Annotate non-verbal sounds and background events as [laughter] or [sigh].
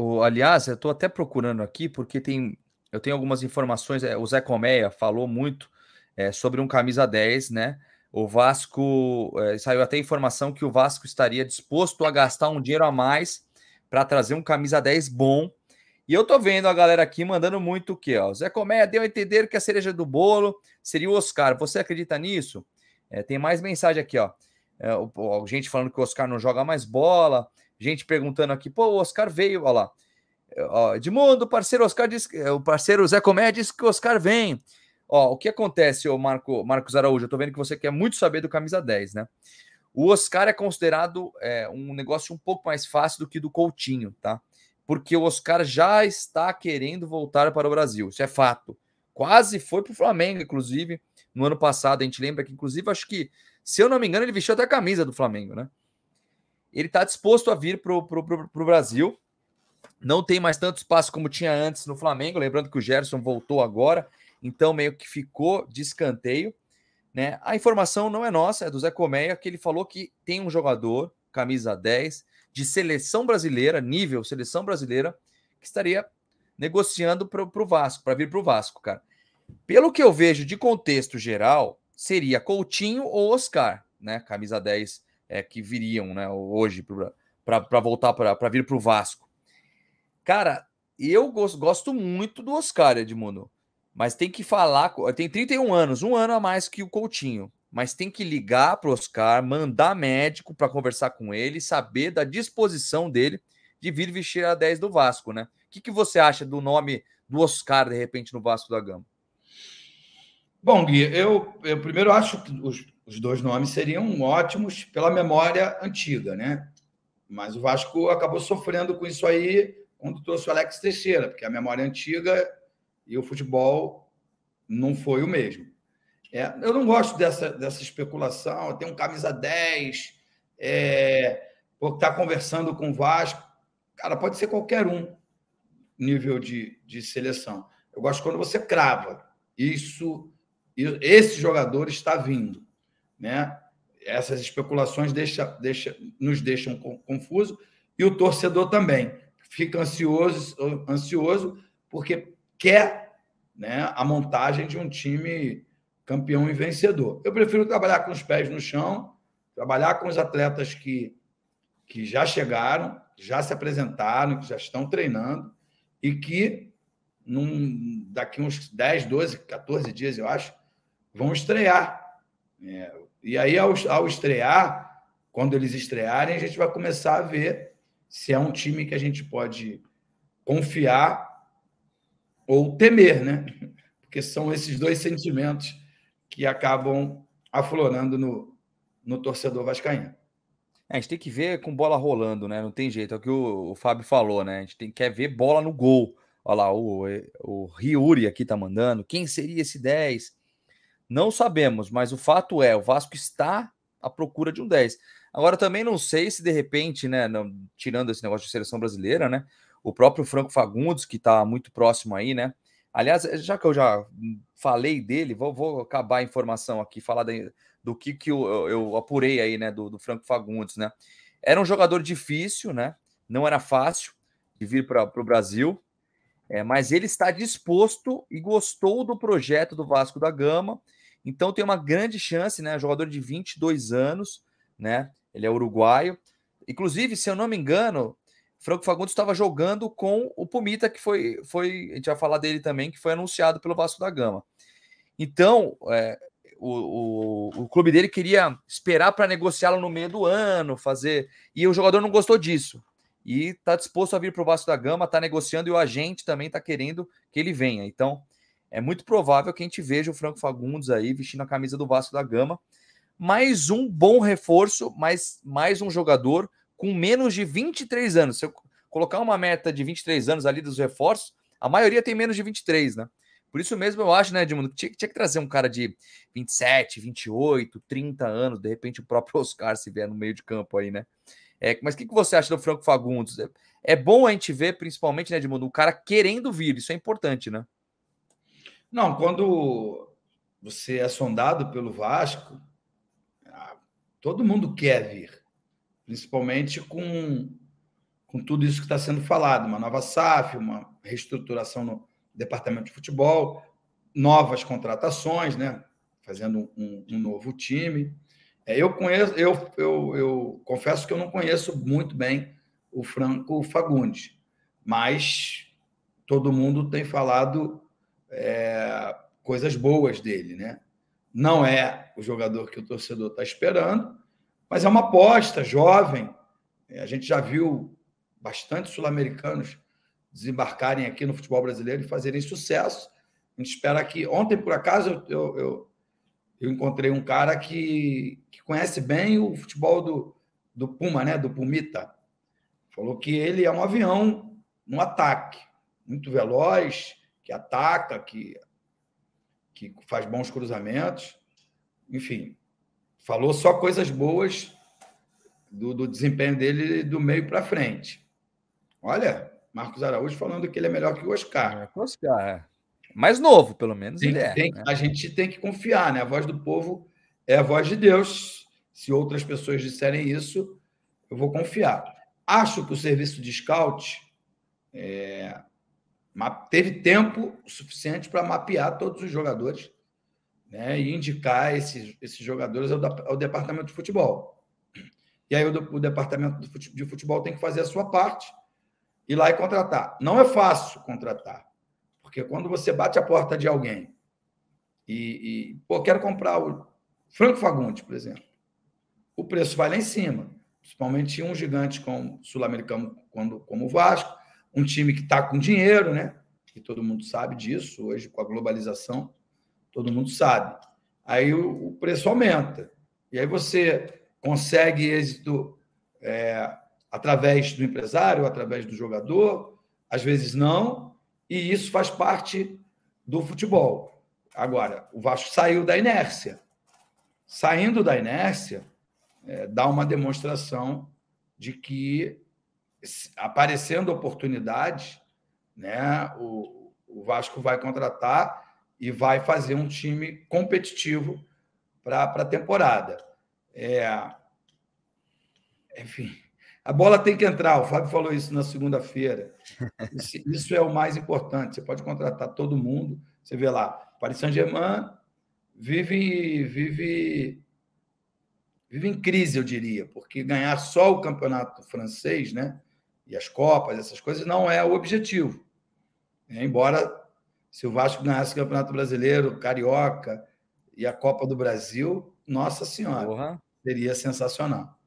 O, aliás, eu estou até procurando aqui porque tem, eu tenho algumas informações. É, o Zé Colmeia falou muito é, sobre um camisa 10, né? O Vasco é, saiu até informação que o Vasco estaria disposto a gastar um dinheiro a mais para trazer um camisa 10 bom. E eu tô vendo a galera aqui mandando muito o quê? Ó, o Zé Colmeia deu a entender que a cereja do bolo seria o Oscar. Você acredita nisso? É, tem mais mensagem aqui, ó. É, o, gente falando que o Oscar não joga mais bola. Gente perguntando aqui, pô, o Oscar veio, olha lá. Ó, Edmundo, parceiro Oscar diz, o parceiro Zé Comé disse que o Oscar vem. Ó, o que acontece, ô Marco, Marcos Araújo? Eu tô vendo que você quer muito saber do camisa 10, né? O Oscar é considerado é, um negócio um pouco mais fácil do que do Coutinho, tá? Porque o Oscar já está querendo voltar para o Brasil, isso é fato. Quase foi para o Flamengo, inclusive, no ano passado. A gente lembra que, inclusive, acho que, se eu não me engano, ele vestiu até a camisa do Flamengo, né? Ele está disposto a vir para o Brasil. Não tem mais tanto espaço como tinha antes no Flamengo. Lembrando que o Gerson voltou agora, então meio que ficou de escanteio. Né? A informação não é nossa, é do Zé Colmeia, que ele falou que tem um jogador, camisa 10, de seleção brasileira, nível seleção brasileira, que estaria negociando para o Vasco, para vir para o Vasco, cara. Pelo que eu vejo de contexto geral, seria Coutinho ou Oscar, né? Camisa 10 é, que viriam né, hoje para voltar para vir para o Vasco. Cara, eu gosto, gosto muito do Oscar Edmundo, mas tem que falar. Tem 31 anos, um ano a mais que o Coutinho. Mas tem que ligar para o Oscar, mandar médico para conversar com ele, saber da disposição dele de vir vestir a 10 do Vasco, né? O que, que você acha do nome do Oscar, de repente, no Vasco da Gama? Bom, Gui, eu, eu primeiro acho que os, os dois nomes seriam ótimos pela memória antiga, né? Mas o Vasco acabou sofrendo com isso aí quando trouxe o Alex Teixeira, porque a memória antiga e o futebol não foi o mesmo. É, eu não gosto dessa, dessa especulação, tem um camisa 10, é, está conversando com o Vasco. Cara, pode ser qualquer um nível de, de seleção. Eu gosto quando você crava. Isso esse jogador está vindo, né? Essas especulações deixa, deixa, nos deixam confuso e o torcedor também fica ansioso, ansioso porque quer né, a montagem de um time campeão e vencedor. Eu prefiro trabalhar com os pés no chão, trabalhar com os atletas que, que já chegaram, já se apresentaram, que já estão treinando e que num, daqui uns 10, 12, 14 dias, eu acho, vão estrear. É, e aí, ao, ao estrear, quando eles estrearem, a gente vai começar a ver se é um time que a gente pode confiar ou temer, né? [laughs] Porque são esses dois sentimentos que acabam aflorando no, no torcedor vascaíno. É, a gente tem que ver com bola rolando, né? Não tem jeito. É o que o, o Fábio falou, né? A gente tem, quer ver bola no gol. Olha lá, o, o Riuri aqui tá mandando. Quem seria esse 10? Não sabemos, mas o fato é, o Vasco está à procura de um 10. Agora, também não sei se de repente, né, não, tirando esse negócio de seleção brasileira, né, o próprio Franco Fagundes, que está muito próximo aí, né, aliás, eh, já que eu já falei dele, vou, vou acabar a informação aqui, falar do que, que eu, eu apurei aí, né, do, do Franco Fagundes, né, era um jogador difícil, né, não era fácil de vir para o Brasil, é, mas ele está disposto e gostou do projeto do Vasco da Gama, então tem uma grande chance, né? Jogador de 22 anos, né? Ele é uruguaio. Inclusive, se eu não me engano, Franco Fagundes estava jogando com o Pumita, que foi, foi, a gente vai falar dele também, que foi anunciado pelo Vasco da Gama. Então, é, o, o, o, clube dele queria esperar para negociá-lo no meio do ano, fazer. E o jogador não gostou disso. E está disposto a vir para o Vasco da Gama, está negociando e o agente também está querendo que ele venha. Então, é muito provável que a gente veja o Franco Fagundes aí vestindo a camisa do Vasco da Gama. Mais um bom reforço, mais, mais um jogador com menos de 23 anos. Se eu colocar uma meta de 23 anos ali dos reforços, a maioria tem menos de 23, né? Por isso mesmo eu acho, né, Edmundo, que tinha, tinha, que trazer um cara de 27, 28, 30 anos, de repente o próprio [laughs] Oscar se vier no meio de campo aí, né? É, mas o que, que você acha do Franco Fagundes? É, é bom a gente ver, principalmente, né, Edmundo, o cara querendo vir, isso é importante, né? Não, quando você é sondado pelo Vasco, ah, todo mundo quer vir, principalmente com, com tudo isso que está sendo falado, uma nova SAF, uma reestruturação no departamento de futebol, novas contratações, né? fazendo um, um novo time. É, eu conheço, eu, eu, eu confesso que eu não conheço muito bem o Franco Fagundes, mas todo mundo tem falado é, coisas boas dele, né? Não é o jogador que o torcedor está esperando, mas é uma aposta jovem. É, a gente já viu bastante sul-americanos desembarcarem aqui no futebol brasileiro e fazerem sucesso. A gente espera que. Ontem, por acaso, eu, eu, eu encontrei um cara que, que conhece bem o futebol do, do Puma, né? Do Pumita. Falou que ele é um avião no um ataque, muito veloz, que ataca, que, que faz bons cruzamentos. Enfim, falou só coisas boas do, do desempenho dele do meio para frente. Olha, Marcos Araújo falando que ele é melhor que o Oscar. É, que o Oscar, é. Mais novo, pelo menos, tem, ele é. Tem, né? A gente tem que confiar, né? A voz do povo é a voz de Deus. Se outras pessoas disserem isso, eu vou confiar. Acho que o serviço de scout é, teve tempo suficiente para mapear todos os jogadores né, e indicar esses, esses jogadores ao, ao departamento de futebol. E aí o, o departamento de futebol tem que fazer a sua parte, ir lá e contratar. Não é fácil contratar, porque quando você bate a porta de alguém e, e pô, quero comprar o Franco Fagundes, por exemplo, o preço vai lá em cima, principalmente um gigante como sul-americano quando como o Vasco, um time que está com dinheiro, né? E todo mundo sabe disso hoje, com a globalização, todo mundo sabe. Aí o, o preço aumenta. E aí você consegue êxito é, através do empresário, através do jogador, às vezes não, e isso faz parte do futebol. Agora, o Vasco saiu da inércia. Saindo da inércia, é, dá uma demonstração de que aparecendo oportunidade, né, o, o Vasco vai contratar e vai fazer um time competitivo para a temporada. É, enfim, a bola tem que entrar. O Fábio falou isso na segunda-feira. Isso, isso, é o mais importante. Você pode contratar todo mundo. Você vê lá, Paris Saint-Germain vive, vive, vive em crise, eu diria, porque ganhar só o campeonato francês, né? e as Copas, essas coisas, não é o objetivo. É, embora se o Vasco ganhasse o Campeonato Brasileiro, Carioca e a Copa do Brasil, nossa senhora, Porra. seria sensacional.